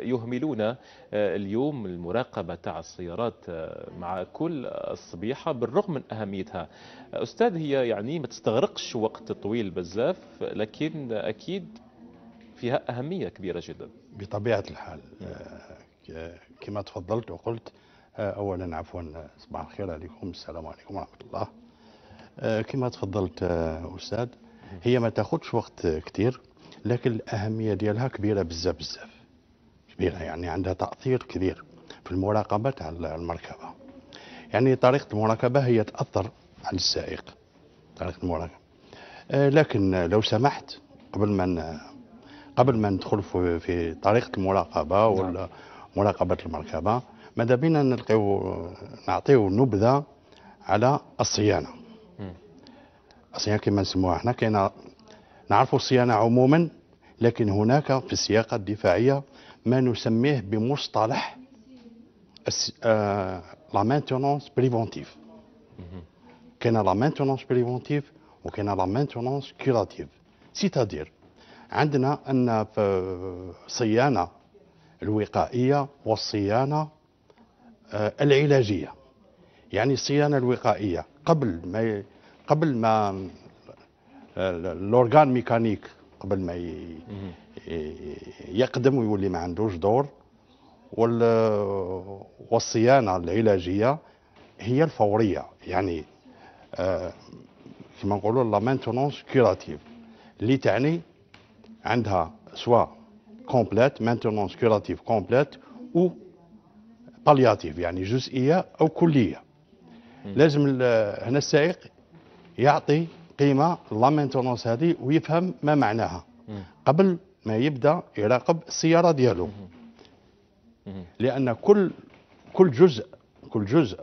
يهملون آه، اليوم المراقبة تاع السيارات آه، مع كل الصبيحة بالرغم من أهميتها أستاذ هي يعني ما تستغرقش وقت طويل بزاف لكن أكيد فيها أهمية كبيرة جدا بطبيعة الحال آه، كما تفضلت وقلت أولا عفوا صباح الخير عليكم السلام عليكم ورحمة الله كما تفضلت أستاذ هي ما تاخدش وقت كتير لكن الأهمية ديالها كبيرة بزاف بزاف كبيرة يعني عندها تأثير كبير في المراقبة تاع المركبة يعني طريقة المراقبة هي تأثر على السائق طريقة المراقبة آه، لكن لو سمحت قبل ما قبل ما ندخل في, طريقة المراقبة نعم. ولا مراقبة المركبة ماذا بينا نلقيو نعطيو نبذة على الصيانة الصيانة كما نسموها احنا كاين نعرفوا الصيانة عموما لكن هناك في السياقة الدفاعية ما نسميه بمصطلح لا مانتونونس بريفونتيف كاين لا مانتونونس بريفونتيف وكاين لا مانتونونس كيوراتيف سيتادير عندنا ان الصيانه الوقائيه والصيانه آه، العلاجيه يعني الصيانه الوقائيه قبل ما قبل ما آه، لورغان ميكانيك قبل ما يقدم ويولي ما عندوش دور والصيانه العلاجيه هي الفوريه يعني آه، كما نقولوا لا مانتونونس كيراتيف اللي تعني عندها سوا كومبليت مانتونونس كيراتيف كومبليت او بالياتيف يعني جزئيه او كليه لازم هنا السائق يعطي قيمه لا مينتونونس هذه ويفهم ما معناها قبل ما يبدا يراقب السياره ديالو لان كل كل جزء كل جزء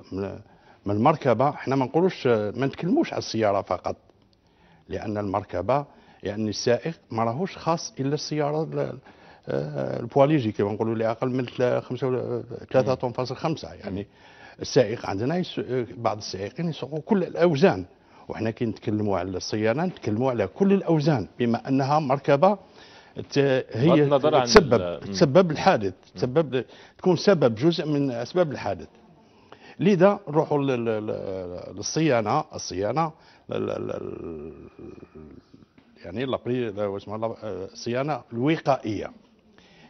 من المركبه احنا ما نقولوش ما نتكلموش على السياره فقط لان المركبه يعني السائق ما راهوش خاص الا السياره آه، البواليجي كما نقولوا اللي اقل من 3.5 طن فاصل يعني السائق عندنا بعض السائقين يسوقوا كل الاوزان وحنا كي نتكلموا على الصيانه نتكلموا على كل الاوزان بما انها مركبه هي تسبب تسبب الحادث تسبب تكون سبب جزء من اسباب الحادث لذا نروحوا للصيانه الصيانه يعني لابري اسمها الصيانه آه، الوقائيه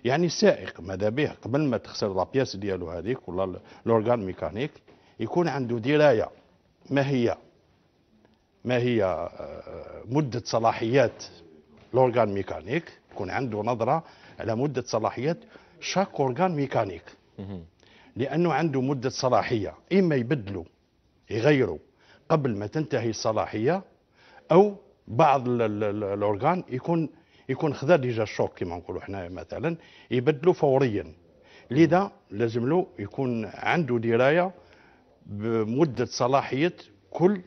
يعني السائق ماذا به قبل ما تخسر لابياس ديالو هذيك ولا لورغان ميكانيك يكون عنده درايه ما هي ما هي آه، آه، مدة صلاحيات الأورغان ميكانيك يكون عنده نظرة على مدة صلاحيات شاك أورغان ميكانيك لأنه عنده مدة صلاحية إما يبدلوا يغيروا قبل ما تنتهي الصلاحية أو بعض الأورغان يكون يكون خذا ديجا شوك كما نقولوا حنايا مثلا يبدلوا فوريا لذا لازم له يكون عنده درايه بمده صلاحيه كل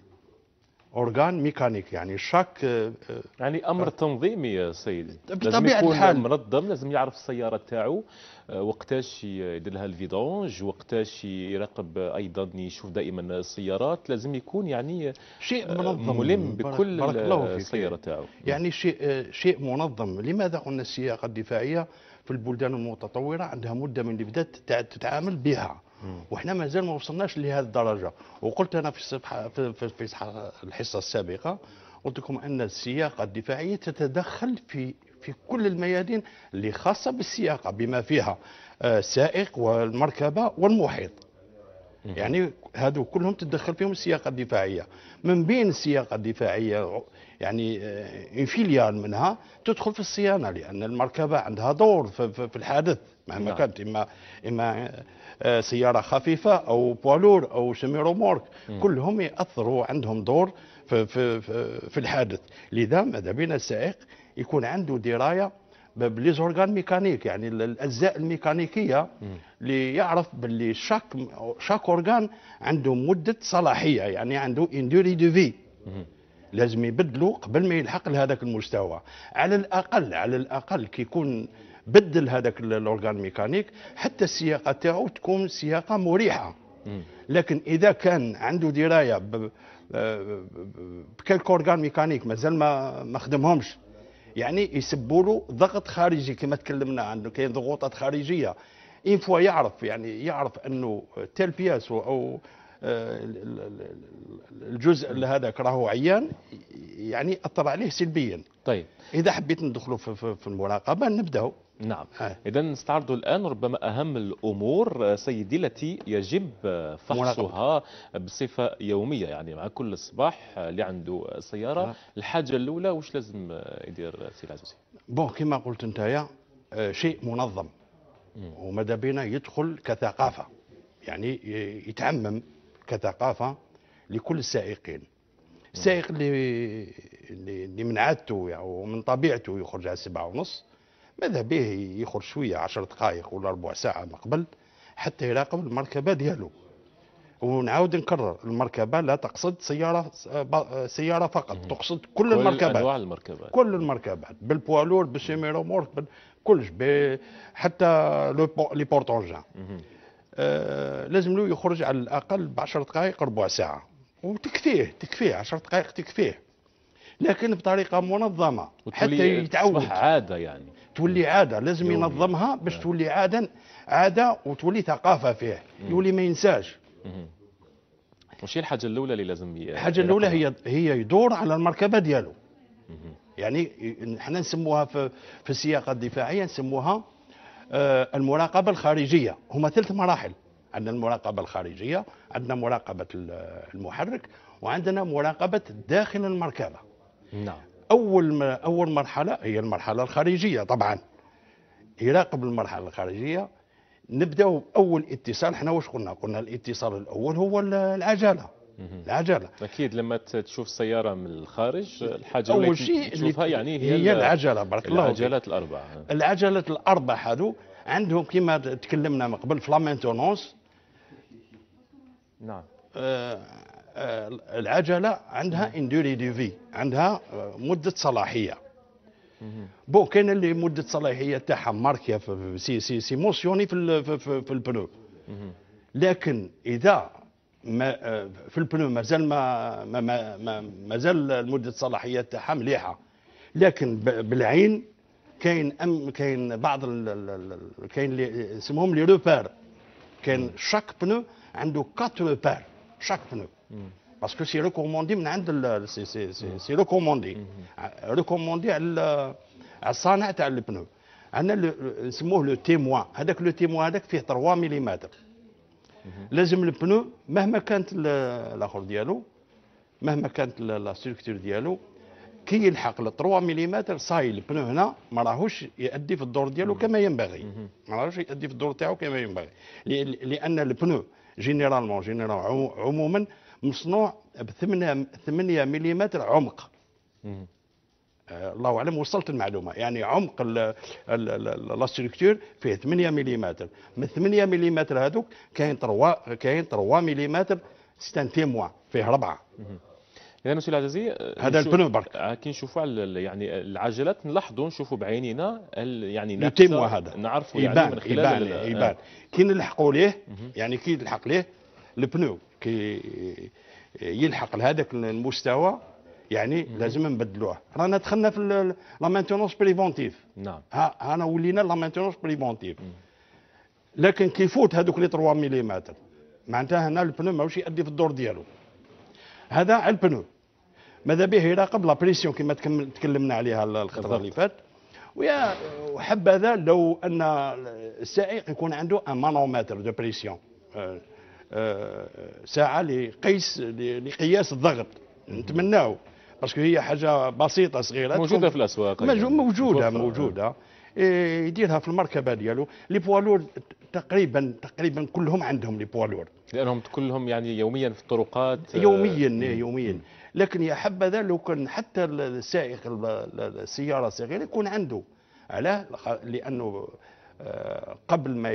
اورجان ميكانيك يعني شاك آه، آه، يعني امر ف... تنظيمي يا سيدي بطبيعه يكون الحال منظم لازم يعرف السياره تاعو آه، وقتاش يدير لها الفيدونج وقتاش يراقب ايضا يشوف دائما السيارات لازم يكون يعني شيء منظم ملم بكل بارك الله السياره تاعو يعني شيء شيء منظم لماذا قلنا السياقه الدفاعيه في البلدان المتطوره عندها مده من بدات تتعامل بها وحنا مازال ما وصلناش لهذه الدرجه وقلت انا في الصفحه في الحصه السابقه قلت لكم ان السياقه الدفاعيه تتدخل في في كل الميادين اللي خاصه بالسياقه بما فيها آه، السائق والمركبه والمحيط يعني هذو كلهم تتدخل فيهم السياقه الدفاعيه من بين السياقه الدفاعيه يعني انفيليال آه، منها تدخل في الصيانه لان المركبه عندها دور في الحادث مهما نعم. كانت اما اما آه، سياره خفيفه او بوالور او شمي رومورك كلهم ياثروا عندهم دور في, في, في الحادث لذا ماذا بنا السائق يكون عنده درايه بليزورغان ميكانيك يعني الاجزاء الميكانيكيه اللي يعرف باللي شاك شاك اورغان عنده مده صلاحيه يعني عنده اندوري دو في لازم يبدلوا قبل ما يلحق لهذاك المستوى على الاقل على الاقل كي يكون بدل هذاك الاورغان ميكانيك حتى السياقه تاعو تكون سياقه مريحه لكن اذا كان عنده درايه بكلك اورغان ميكانيك مازال ما ما خدمهمش يعني يسبوا له ضغط خارجي كما تكلمنا عنه كاين ضغوطات خارجيه إن فوا يعرف يعني يعرف انه تال بياس او الجزء اللي هذاك كرهه عيان يعني اثر عليه سلبيا طيب اذا حبيت ندخلوا في المراقبه نبداو نعم آه. اذا نستعرض الان ربما اهم الامور آه، سيدي التي يجب آه، فحصها بصفه يوميه يعني مع كل صباح اللي عنده سياره الحاجه الاولى واش لازم يدير سي العزوزي بون كما قلت يا شيء منظم وماذا بينا يدخل كثقافه يعني يتعمم كثقافه لكل السائقين السائق اللي اللي من عادته يعني ومن طبيعته يخرج على سبعة ونص ماذا به يخرج شويه عشر دقائق ولا ربع ساعه من قبل حتى يراقب المركبه ديالو ونعاود نكرر المركبه لا تقصد سياره سياره فقط تقصد كل, كل المركبات انواع المركبات كل المركبات بالبوالور بالسيميرومورك كلش حتى لي بورتونجان آه، لازم له يخرج على الاقل ب 10 دقائق ربع ساعه وتكفيه تكفيه 10 دقائق تكفيه لكن بطريقه منظمه حتى يتعود تصبح عاده يعني تولي عاده لازم يومي. ينظمها باش آه. تولي عاده عاده وتولي ثقافه فيه يولي ما ينساش وش الحاجه الاولى اللي لازم الحاجه الاولى هي هي يدور على المركبه ديالو يعني احنا نسموها في, في السياقه الدفاعيه نسموها آه، المراقبه الخارجيه هما ثلاث مراحل عندنا المراقبه الخارجيه عندنا مراقبه المحرك وعندنا مراقبه داخل المركبه نعم اول اول مرحله هي المرحله الخارجيه طبعا يراقب المرحله الخارجيه نبداو اول اتصال حنا واش قلنا قلنا الاتصال الاول هو العجله العجله اكيد لما تشوف سياره من الخارج الحاجه اول شيء تشوفها يعني هي, هي العجله بارك الله العجلات الاربعه العجلات الاربعه هذو عندهم كما تكلمنا من قبل في لامينتونونس نعم آه، آه، العجله عندها اندوري دي في عندها آه، مده صلاحيه بون كاين اللي مده صلاحيه تاعها ماركيه سي سي سي موسيوني في في, في, في البنو لكن اذا ما آه، في البنو مازال ما ما ما مازال مده الصلاحيه تاعها مليحه لكن بالعين كاين ام كاين بعض كاين اللي يسموهم لي روبار كاين شاك بنو عنده كات روبار شاك بنو باسكو سي ريكوموندي من عند سي سي سي, سي ريكوموندي ريكوموندي على الصانع تاع البنو عندنا نسموه لو تيموان هذاك لو تيموان هذاك فيه 3 ملم لازم البنو مهما كانت الاخر ديالو مهما كانت لا ستركتور ديالو كي يلحق ل 3 ملم صاي البنو هنا ما راهوش يؤدي في الدور ديالو كما ينبغي ما راهوش يؤدي في الدور تاعو كما ينبغي لان البنو جينيرالمون جينيرال عموما مصنوع ب 8 8 ملم عمق آه، الله اعلم وصلت المعلومه يعني عمق لاستركتور فيه 8 ملم من 8 ملم هذوك كاين 3 كاين 3 ملم ستانتيموا تيموا فيه ربعه اذا سي العزيزي آه، هذا البنو برك آه، كي نشوفوا يعني العجلات نلاحظوا نشوفوا بعينينا يعني نتيموا هذا نعرفوا يعني يبان من خلال يبان كي نلحقوا ليه يعني كي نلحق ليه البنو كي يلحق لهذاك المستوى يعني لازم نبدلوه رانا دخلنا في لا مانتونونس بريفونتيف نعم انا ولينا لا مانتونونس بريفونتيف لكن كيفوت هذوك لي 3 ملم معناتها هنا البنو ماهوش يأدي في الدور ديالو هذا البنو ماذا به يراقب لا بريسيون كما تكلمنا عليها الخطره اللي فات ويا وحبذا لو ان السائق يكون عنده ان مانومتر دو بريسيون ساعه لقيس لقياس الضغط نتمناو باسكو هي حاجه بسيطه صغيره موجوده في الاسواق موجوده موجوده, موجودة. إيه يديرها في المركبه ديالو لي بوالور تقريبا تقريبا كلهم عندهم لي بوالور لانهم كلهم يعني يوميا في الطرقات آه، يوميا آه يوميا لكن يا حبذا لو كان حتى السائق السياره الصغيره يكون عنده علاه لانه آه، قبل ما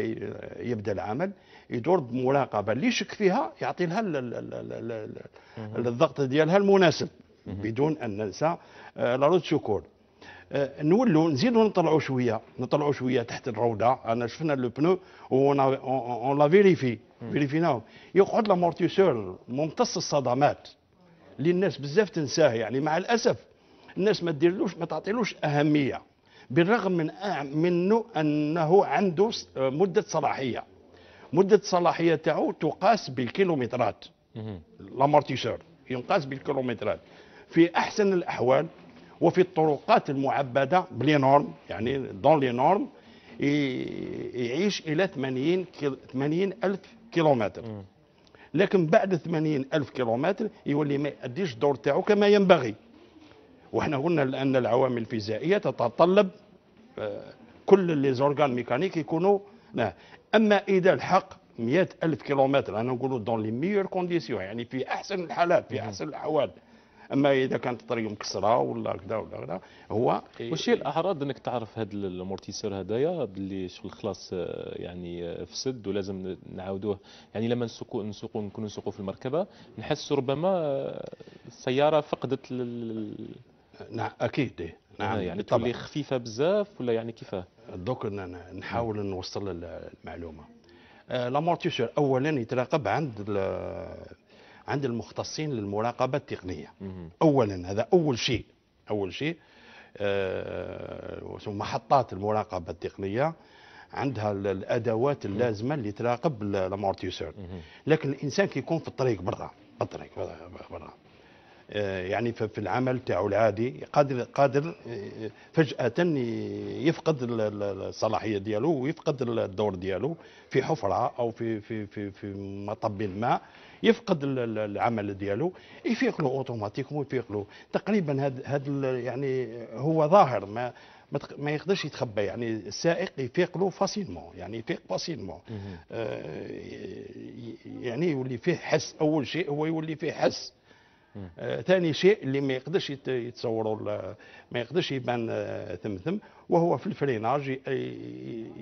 يبدا العمل يدور بمراقبه اللي يشك فيها يعطي لها الضغط ديالها المناسب بدون ان ننسى آه، لا سكور آه، نولوا نزيدوا نطلعوا شويه نطلعوا شويه تحت الروضه انا شفنا لو بنو اون لا فيريفي فيريفيناهم يقعد لامورتيسور ممتص الصدمات اللي الناس بزاف تنساه يعني مع الاسف الناس ما ديرلوش ما تعطيلوش اهميه بالرغم من منه انه عنده مده صلاحيه مده الصلاحيه تاعو تقاس بالكيلومترات لامورتيسور ينقاس بالكيلومترات في احسن الاحوال وفي الطرقات المعبده بلي نورم يعني دون لي نورم يعيش الى 80 80 الف كيلومتر لكن بعد 80 الف كيلومتر يولي ما ياديش الدور تاعو كما ينبغي وحنا قلنا لان العوامل الفيزيائيه تتطلب آه، كل لي زورغان ميكانيك يكونوا اما اذا الحق 100 ألف كيلومتر أنا نقولوا دون لي ميور كونديسيون يعني في أحسن الحالات في أحسن الأحوال اما اذا كانت الطريق مكسره ولا كذا ولا كذا هو وشي الاعراض انك تعرف هذا الامورتيسور هذايا باللي شغل خلاص آه، يعني آه، فسد ولازم نعاودوه يعني لما نسوقوا نسوقوا نكونوا نسوقوا في المركبه نحس ربما آه، السياره فقدت لل... نعم اكيد نعم يعني بالطبع. تولي خفيفه بزاف ولا يعني كيفاه دوك نحاول نوصل المعلومه لامورتيسور اولا يتراقب عند عند المختصين للمراقبة التقنية أولا هذا أول شيء أول شيء آه، محطات المراقبة التقنية عندها الادوات اللازمه اللي تراقب الامورتيسور لكن الانسان كيكون في الطريق برا الطريق برا آه، يعني في العمل تاعو العادي قادر قادر آه، فجأة يفقد الصلاحية ديالو ويفقد الدور ديالو في حفرة أو في في في في مطب الماء يفقد العمل ديالو يفيقلو اوتوماتيكمون يفيقلو تقريبا هذا هاد يعني هو ظاهر ما ما يقدرش يتخبى يعني السائق يفيق له فاسيلمون يعني يفيق فاسيلمون آه يعني يولي فيه حس اول شيء هو يولي فيه حس آه، ثاني شيء اللي ما يقدرش يتصوروا ما يقدرش يبان ثمثم آه، وهو في الفريناج آه،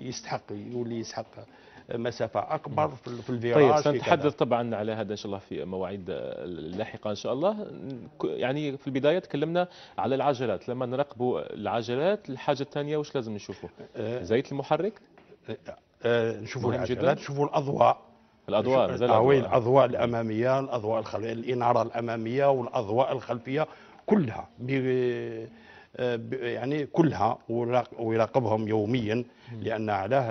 يستحق يولي يسحق مسافة أكبر في الفيراج طيب سنتحدث طبعا على هذا إن شاء الله في مواعيد لاحقة إن شاء الله يعني في البداية تكلمنا على العجلات لما نراقبوا العجلات الحاجة الثانية واش لازم نشوفه زيت المحرك نشوفوا العجلات نشوفوا الأضواء الادوار زي الأضواء. الاضواء الاماميه الاضواء الخلفيه الاناره الاماميه والاضواء الخلفيه كلها يعني كلها ويراقبهم يوميا لان علاه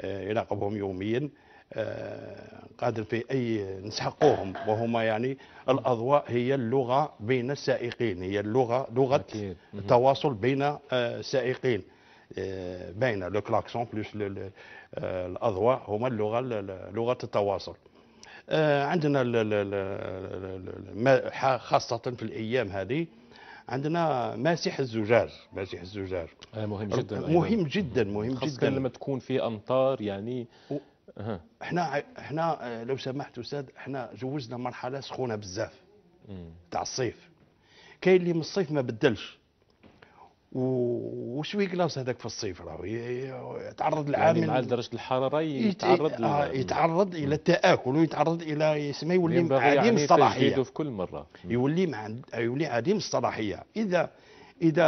آه، يراقبهم يوميا آه، قادر في اي نسحقوهم وهما يعني الاضواء هي اللغه بين السائقين هي اللغه لغه التواصل بين السائقين آه، بين لو كلاكسون بلوس آه، الاضواء هما اللغه لغه التواصل آه، عندنا خاصه في الايام هذه عندنا ماسح الزجاج ماسح الزجاج آه، مهم جدا مهم جدا مهم جدا لما تكون في امطار يعني و... احنا احنا لو سمحت استاذ احنا جوزنا مرحله سخونه بزاف تاع الصيف كاين اللي من الصيف ما بدلش وشوي كلاوس هذاك في الصيف راهو يتعرض العام يعني مع درجه الحراره يتعرض آه يتعرض الى التاكل ويتعرض الى يسمى يولي عديم يعني الصلاحيه في كل مره يولي مع يولي عديم الصلاحيه اذا اذا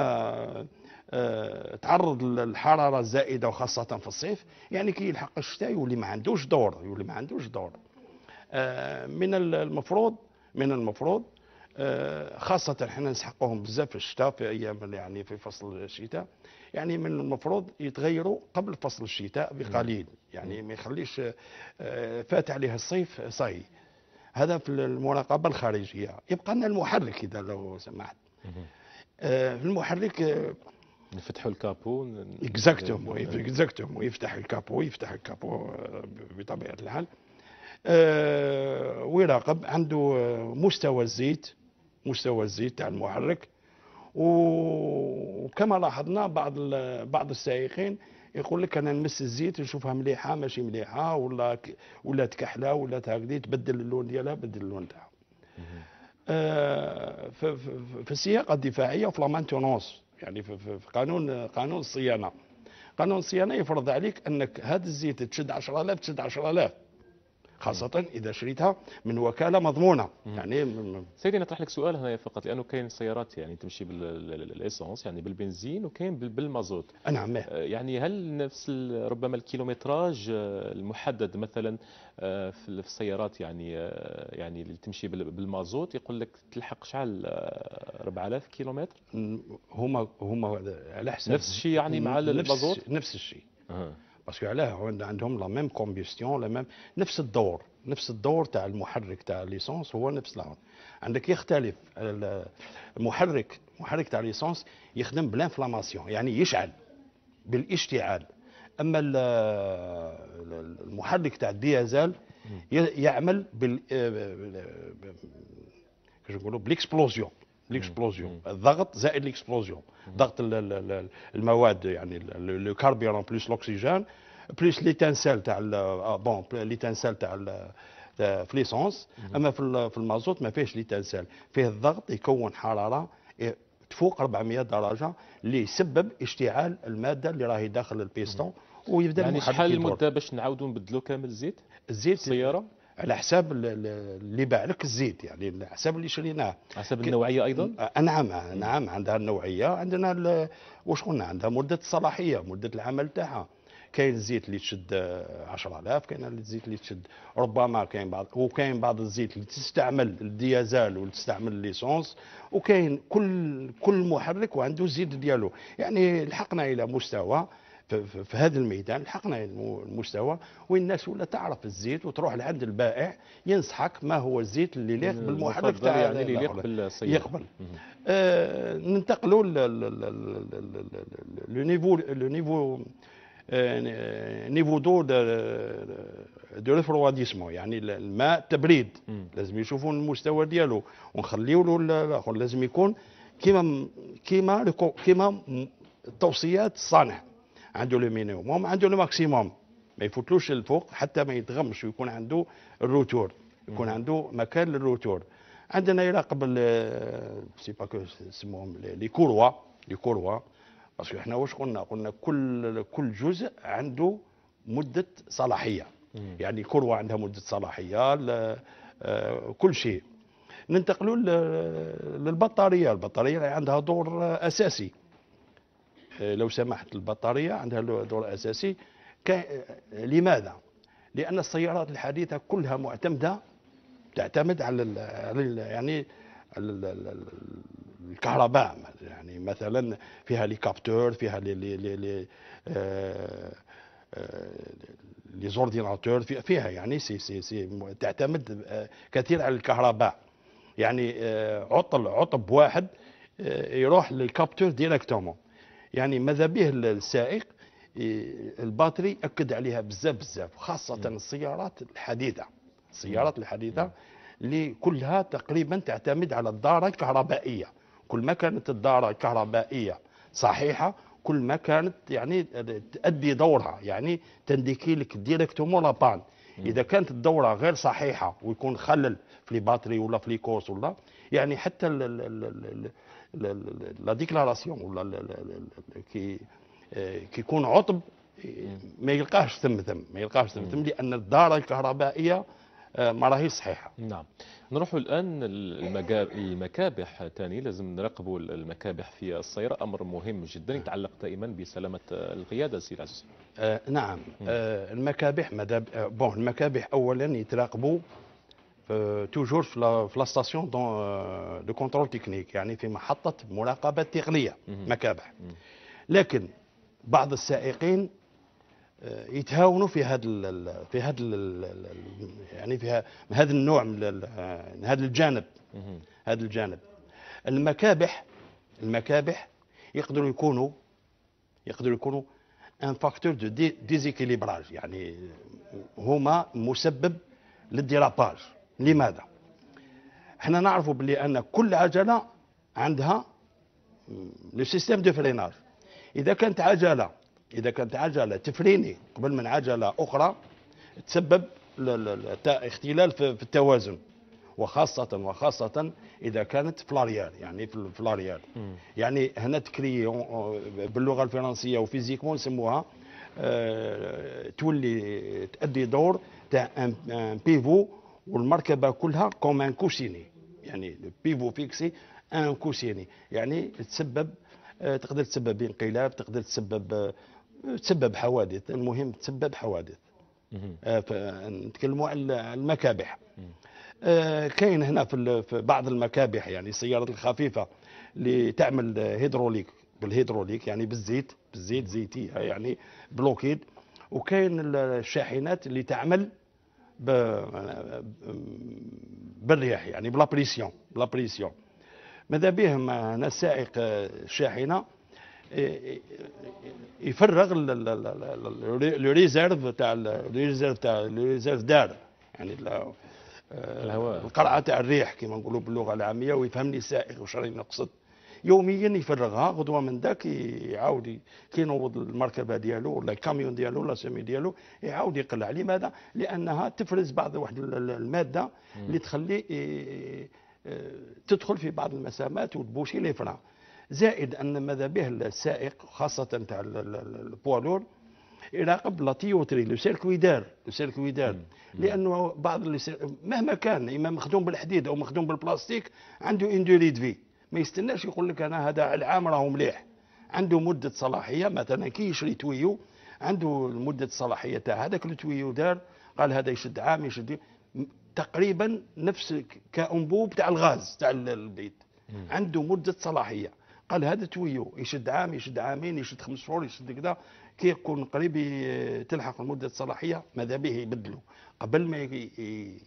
آه تعرض للحراره الزائده وخاصه في الصيف يعني كي يلحق الشتاء يولي ما عندوش دور يولي ما عندوش دور آه من المفروض من المفروض آه، خاصة احنا نسحقوهم بزاف في الشتاء في أيام يعني في فصل الشتاء يعني من المفروض يتغيروا قبل فصل الشتاء بقليل يعني ما يخليش آه، فات عليه الصيف صاي هذا في المراقبة الخارجية يبقى لنا المحرك إذا لو سمحت آه، المحرك نفتحوا الكابو اكزاكتوم اكزاكتوم يفتح الكابو يفتح الكابو بطبيعه الحال ويراقب عنده مستوى الزيت مستوى الزيت تاع المحرك وكما لاحظنا بعض بعض السائقين يقول لك انا نمس الزيت نشوفها مليحه ماشي مليحه ولا ولا تكحله ولا هكذا تبدل اللون ديالها بدل اللون تاعها آه، في, السياقه الدفاعيه وفي لامانتونونس يعني في قانون قانون الصيانه قانون الصيانه يفرض عليك انك هذا الزيت تشد 10000 تشد 10000 خاصة إذا شريتها من وكالة مضمونة يعني سيدي نطرح لك سؤال هنا فقط لأنه كاين سيارات يعني تمشي بالإيسونس يعني بالبنزين وكاين بالمازوت نعم آه، يعني هل نفس ربما الكيلومتراج آه، المحدد مثلا آه، في السيارات يعني يعني اللي تمشي بالمازوت يقول لك تلحق شحال 4000 كيلومتر هما هما على حسب نفس الشيء يعني مع المازوت نفس الشيء أه. باسكو علاه عندهم لا ميم كومبيستيون لا ميم نفس الدور نفس الدور تاع المحرك تاع ليسونس هو نفس الهون عندك يختلف المحرك المحرك تاع ليسونس يخدم بالانفلاماسيون يعني يشعل بالاشتعال اما المحرك تاع الديازل يعمل بال نقولوا بالاكسبلوزيون ليكسبلوزيون الضغط زائد ليكسبلوزيون ضغط المواد يعني لو كاربيرون بلس الاكسجين بلس ليتانسيل تاع بون ليتانسيل آه، تاع آه، في ليسونس اما في المازوت ما فيهش ليتانسيل فيه الضغط يكون حراره إيه، تفوق 400 درجه اللي يسبب اشتعال الماده اللي راهي داخل البيستون ويبدا يعني شحال المده باش نعاودوا نبدلوا كامل الزيت؟ الزيت السياره على حساب اللي باع لك الزيت يعني على حساب اللي شريناه حساب النوعيه ايضا آه، نعم نعم عندها النوعيه عندنا قلنا عندها مده الصلاحيه مده العمل تاعها كاين الزيت اللي تشد 10000 كاين الزيت اللي تشد ربما كاين بعض وكاين بعض الزيت اللي تستعمل الديازال وتستعمل الليسونس وكاين كل كل محرك وعنده الزيت ديالو يعني لحقنا الى مستوى في هذا الميدان لحقنا المستوى وين الناس ولا تعرف الزيت وتروح لعند البائع ينصحك ما هو الزيت اللي يليق بالمحرك تاع يعني اللي يليق بالسياره يقبل آه ننتقلوا لو نيفو لو نيفو نيفو دو دو ريفرواديسمون يعني الماء تبريد لازم يشوفوا المستوى ديالو ونخليو له الاخر لازم يكون كيما كيما كيما توصيات الصانع عنده مينيموم عنده ماكسيموم ما يفوتلوش الفوق حتى ما يتغمش ويكون عنده الروتور يكون عنده مكان للروتور عندنا يراقب آه، سي با كو يسموهم لي كوروا لي كوروا باسكو احنا واش قلنا قلنا كل كل جزء عنده مده صلاحيه يعني كروه عندها مده صلاحيه آه، كل شيء ننتقلوا للبطاريه البطاريه عندها دور آه، اساسي لو سمحت البطاريه عندها دور اساسي لماذا؟ لان السيارات الحديثه كلها معتمده تعتمد على يعني على الكهرباء يعني مثلا فيها ليكابتور فيها لي لي لي, لي آه، آه، لي زورديناتور فيها يعني سي سي سي تعتمد آه، كثير على الكهرباء يعني عطل عطب واحد يروح للكابتور ديريكتومون يعني ماذا به السائق إيه، الباتري اكد عليها بزاف بزاف خاصه السيارات الحديثه السيارات الحديثه اللي كلها تقريبا تعتمد على الدارة الكهربائية كل ما كانت الدارة الكهربائية صحيحة كل ما كانت يعني تؤدي دورها يعني تنديكي لك ديريكتومون لابان اذا كانت الدوره غير صحيحه ويكون خلل في لي باتري ولا في لي كورس ولا يعني حتى لا ديكلاراسيون ولا كي كيكون عطب ما يلقاهش ثم ثم ما يلقاهش ثم ثم لان الداره الكهربائيه ما راهيش صحيحه نعم نروح الان المكابح ثاني لازم نراقبوا المكابح في السيارة امر مهم جدا يتعلق دائما بسلامه القياده سي آه نعم آه المكابح مدى بون المكابح اولا يتراقبوا آه توجور في لا ستاسيون أه، دو كونترول تكنيك يعني في محطه مراقبه تقنيه مكابح لكن بعض السائقين آه، يتهاونوا في هذا في هذا يعني في هذا النوع من هذا آه، الجانب هذا الجانب المكابح المكابح يقدروا يكونوا يقدروا يكونوا ان فاكتور دو ديزيكيليبراج يعني هما مسبب للديراباج لماذا احنا نعرفوا بلي ان كل عجله عندها لو سيستيم دو فريناج اذا كانت عجله اذا كانت عجله تفريني قبل من عجله اخرى تسبب اختلال في التوازن وخاصة وخاصة إذا كانت فلاريال يعني فلاريال يعني هنا تكري باللغة الفرنسية وفيزيكمون يسموها آه، تولي تأدي دور تاع ان بيفو والمركبة كلها كوم ان كوسيني يعني بيفو فيكسي ان كوسيني يعني تسبب آه، تقدر تسبب انقلاب تقدر تسبب آه، تسبب حوادث المهم تسبب حوادث آه، نتكلموا على المكابح آه، كاين هنا في بعض المكابح يعني السيارات الخفيفه اللي تعمل هيدروليك بالهيدروليك يعني بالزيت بالزيت زيتي يعني بلوكيد وكاين الشاحنات اللي تعمل بالرياح يعني بلا بريسيون بلا بريسيون ماذا بهم هنا آه، سائق الشاحنه يفرغ الريزيرف تاع الريزيرف تاع الريزيرف دار يعني الهواء آه، القرعه تاع الريح كما نقولوا باللغه العاميه ويفهمني السائق واش راني نقصد يوميا يفرغها غدوه من ذاك يعاود كي ينوض المركبه ديالو ولا الكاميون ديالو ولا السامي ديالو يعاود يقلع لماذا؟ لانها تفرز بعض واحد الماده اللي تخلي آه، آه، تدخل في بعض المسامات وتبوشي لي فران زائد ان ماذا به السائق خاصه تاع البوالور يراقب لا تيوتري لو سيركوي دار لو سيركوي دار لانه بعض مهما كان اما مخدوم بالحديد او مخدوم بالبلاستيك عنده اندوري في ما يستناش يقول لك انا هذا العام راهو مليح عنده مده صلاحيه مثلا كي يشري تويو عنده مده الصلاحيه تاع هذاك التويو دار قال هذا يشد عام يشد تقريبا نفس كانبوب تاع الغاز تاع البيت عنده مده صلاحيه قال هذا تويو يشد عام يشد عامين يشد خمس شهور يشد كذا كي يكون قريب آه، تلحق مدة الصلاحية ماذا به يبدلوا قبل ما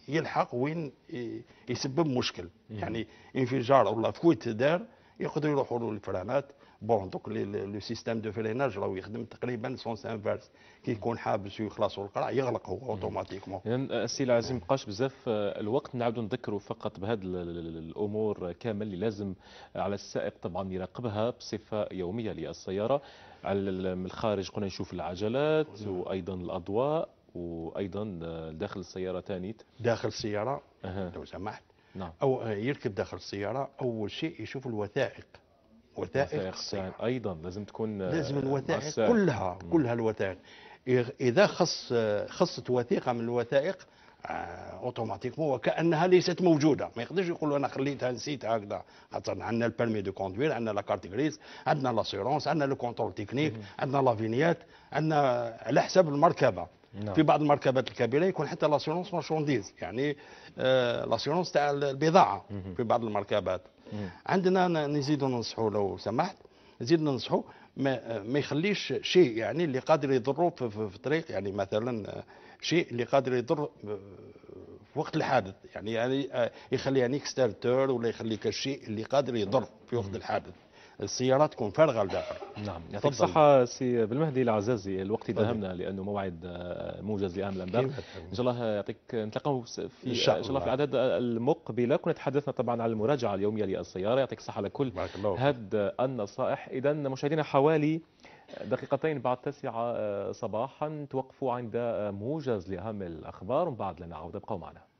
يلحق وين آه، يسبب مشكل يعني انفجار ولا فكوت دار يقدروا يروحوا للفرانات بون دوك لو سيستيم دو فيليناج راهو يخدم تقريبا سونس انفيرس كي يكون حابس ويخلصوا القرع يغلق هو اوتوماتيكمون اذا السي العزيز مابقاش بزاف آه، الوقت نعاودوا نذكروا فقط بهاد الامور كامل اللي لازم على السائق طبعا يراقبها بصفه يوميه للسياره على من الخارج قلنا نشوف العجلات نعم. وايضا الاضواء وايضا داخل السياره ثاني داخل السياره لو سمحت نعم. او آه، يركب داخل السياره اول شيء يشوف الوثائق وثائق وثائق ايضا لازم تكون آه، لازم الوثائق مؤسسة. كلها كلها الوثائق اذا خص خصت وثيقه من الوثائق آه، اوتوماتيكمون وكانها ليست موجوده ما يقدرش يقولوا انا خليتها نسيت هكذا خاطر عندنا البيرمي دو كوندوير عندنا لا كارت غريز عندنا لاسيرونس عندنا لو كونترول تكنيك عندنا لا فينيات عندنا على حساب المركبه نعم. في بعض المركبات الكبيره يكون حتى لاسيرونس مارشونديز يعني آه لاسيرونس تاع البضاعه في بعض المركبات عندنا نزيد ننصحوا لو سمحت نزيد ننصحوا ما, ما يخليش شيء يعني اللي قادر يضره في, في, في طريق يعني مثلا آه، آه، يعني، يعني، آه، يعني شيء اللي قادر يضر في وقت الحادث يعني, يعني يخلي يعني اكسترتور ولا يخلي كشيء اللي قادر يضر في وقت الحادث سياراتكم فارغه البحر نعم يعطيك الصحة سي بالمهدي العزازي الوقت داهمنا لأنه موعد آه، موجز لأهم الأنباء إن شاء الله آه، يعطيك آه، نتلاقاو في إن شاء الله في الأعداد المقبلة كنا تحدثنا طبعا عن المراجعة اليومية للسيارة يعطيك الصحة على كل هاد النصائح إذا مشاهدينا حوالي دقيقتين بعد تسعة صباحا توقفوا عند موجز لأهم الأخبار ومن بعد لنعود ابقوا معنا